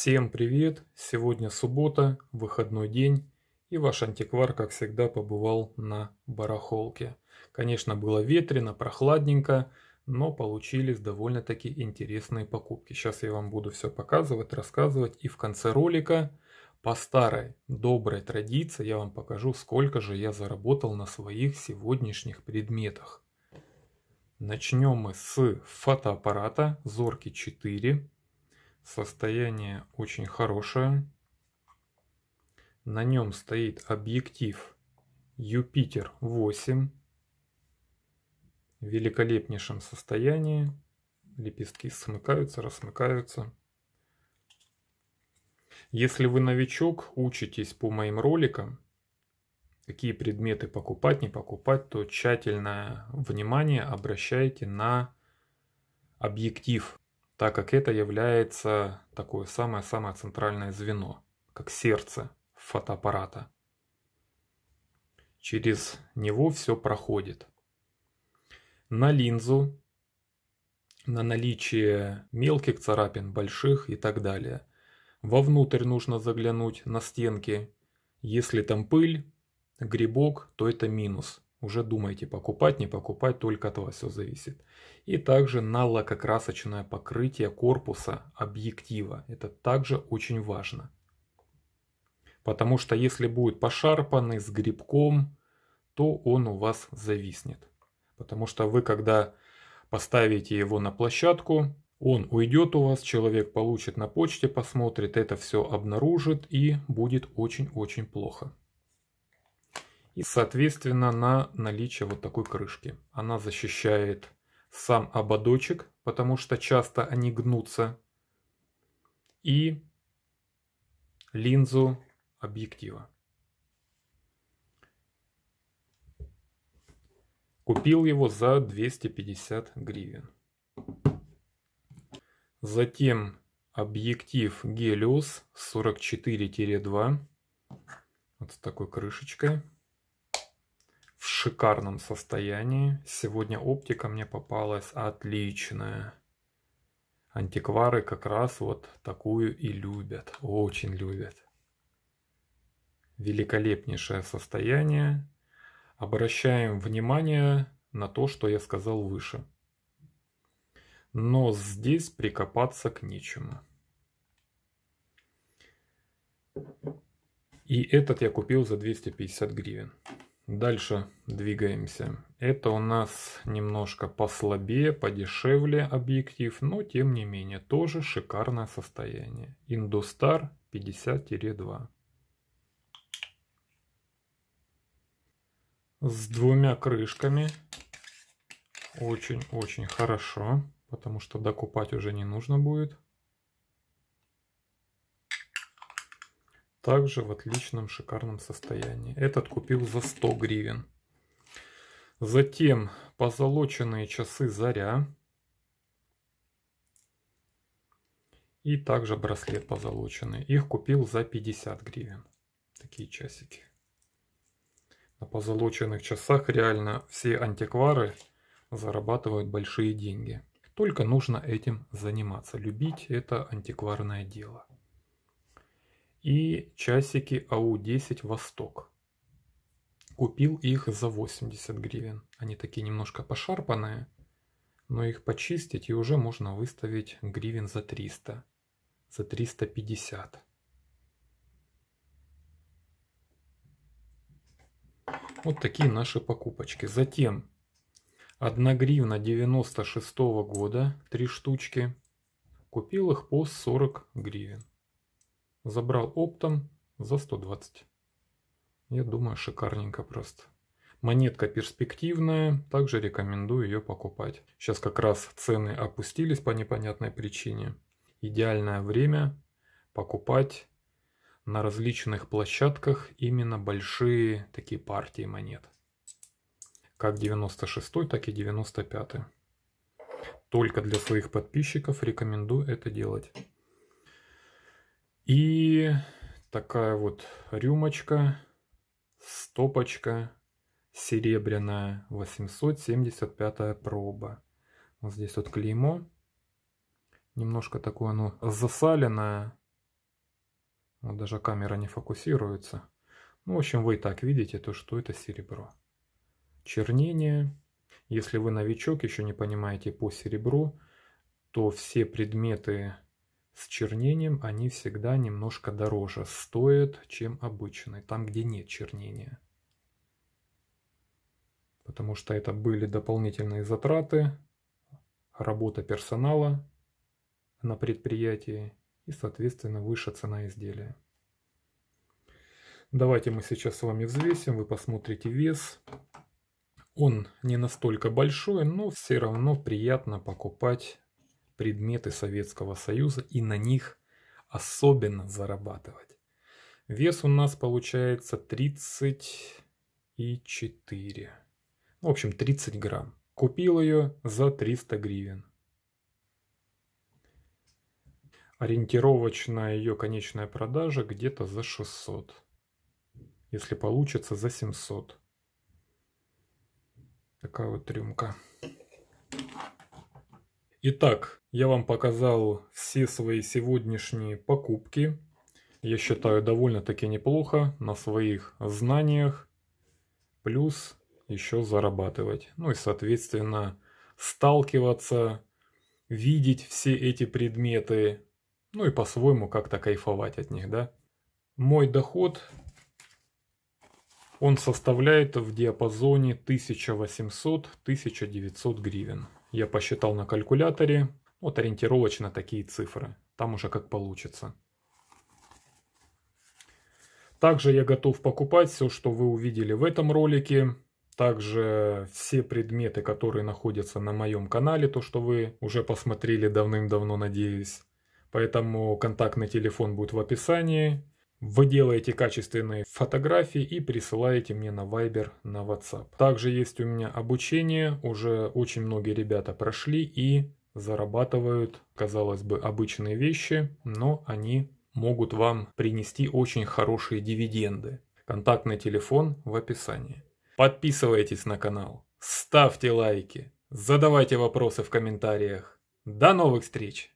Всем привет! Сегодня суббота, выходной день, и ваш антиквар, как всегда, побывал на барахолке. Конечно, было ветрено, прохладненько, но получились довольно-таки интересные покупки. Сейчас я вам буду все показывать, рассказывать, и в конце ролика по старой доброй традиции я вам покажу, сколько же я заработал на своих сегодняшних предметах. Начнем мы с фотоаппарата Зорки 4 Состояние очень хорошее. На нем стоит объектив Юпитер 8 в великолепнейшем состоянии. Лепестки смыкаются, рассмыкаются. Если вы новичок, учитесь по моим роликам, какие предметы покупать, не покупать, то тщательное внимание обращайте на объектив так как это является такое самое-самое центральное звено, как сердце фотоаппарата. Через него все проходит. На линзу, на наличие мелких царапин, больших и так далее. Вовнутрь нужно заглянуть на стенки. Если там пыль, грибок, то это минус – уже думайте, покупать, не покупать, только от вас все зависит. И также на лакокрасочное покрытие корпуса объектива. Это также очень важно. Потому что если будет пошарпанный, с грибком, то он у вас зависнет. Потому что вы, когда поставите его на площадку, он уйдет у вас, человек получит на почте, посмотрит, это все обнаружит и будет очень-очень плохо. И, соответственно, на наличие вот такой крышки. Она защищает сам ободочек, потому что часто они гнутся. И линзу объектива. Купил его за 250 гривен. Затем объектив Гелиус 44-2. Вот с такой крышечкой шикарном состоянии. Сегодня оптика мне попалась отличная. Антиквары как раз вот такую и любят, очень любят. Великолепнейшее состояние. Обращаем внимание на то, что я сказал выше. Но здесь прикопаться к нечему. И этот я купил за 250 гривен. Дальше двигаемся. Это у нас немножко послабее, подешевле объектив, но тем не менее тоже шикарное состояние. Индустар 50-2. С двумя крышками. Очень-очень хорошо, потому что докупать уже не нужно будет. Также в отличном шикарном состоянии. Этот купил за 100 гривен. Затем позолоченные часы Заря. И также браслет позолоченный. Их купил за 50 гривен. Такие часики. На позолоченных часах реально все антиквары зарабатывают большие деньги. Только нужно этим заниматься, любить это антикварное дело и часики АУ-10 «Восток». Купил их за 80 гривен. Они такие немножко пошарпанные, но их почистить и уже можно выставить гривен за 300, за 350. Вот такие наши покупочки. Затем 1 гривна 96 -го года, 3 штучки. Купил их по 40 гривен. Забрал оптом за 120. Я думаю, шикарненько просто. Монетка перспективная, также рекомендую ее покупать. Сейчас как раз цены опустились по непонятной причине. Идеальное время покупать на различных площадках именно большие такие партии монет. Как 96, так и 95. Только для своих подписчиков рекомендую это делать. И такая вот рюмочка, стопочка серебряная, 875 проба. Вот здесь вот клеймо. Немножко такое оно засаленное. Вот даже камера не фокусируется. Ну, в общем, вы и так видите то, что это серебро. Чернение. Если вы новичок, еще не понимаете по серебру, то все предметы с чернением они всегда немножко дороже стоят, чем обычные, там, где нет чернения. Потому что это были дополнительные затраты, работа персонала на предприятии и, соответственно, выше цена изделия. Давайте мы сейчас с вами взвесим, вы посмотрите вес. Он не настолько большой, но все равно приятно покупать предметы Советского Союза и на них особенно зарабатывать. Вес у нас получается 34. Ну, в общем, 30 грамм. Купил ее за 300 гривен. Ориентировочная ее конечная продажа где-то за 600. Если получится, за 700. Такая вот рюмка. Итак, я вам показал все свои сегодняшние покупки. Я считаю, довольно-таки неплохо на своих знаниях. Плюс еще зарабатывать. Ну и, соответственно, сталкиваться, видеть все эти предметы. Ну и по-своему как-то кайфовать от них, да. Мой доход, он составляет в диапазоне 1800-1900 гривен. Я посчитал на калькуляторе, вот ориентировочно такие цифры, там уже как получится. Также я готов покупать все, что вы увидели в этом ролике. Также все предметы, которые находятся на моем канале, то, что вы уже посмотрели давным-давно, надеюсь. Поэтому контактный телефон будет в описании. Вы делаете качественные фотографии и присылаете мне на Viber, на WhatsApp. Также есть у меня обучение, уже очень многие ребята прошли и зарабатывают, казалось бы, обычные вещи, но они могут вам принести очень хорошие дивиденды. Контактный телефон в описании. Подписывайтесь на канал, ставьте лайки, задавайте вопросы в комментариях. До новых встреч!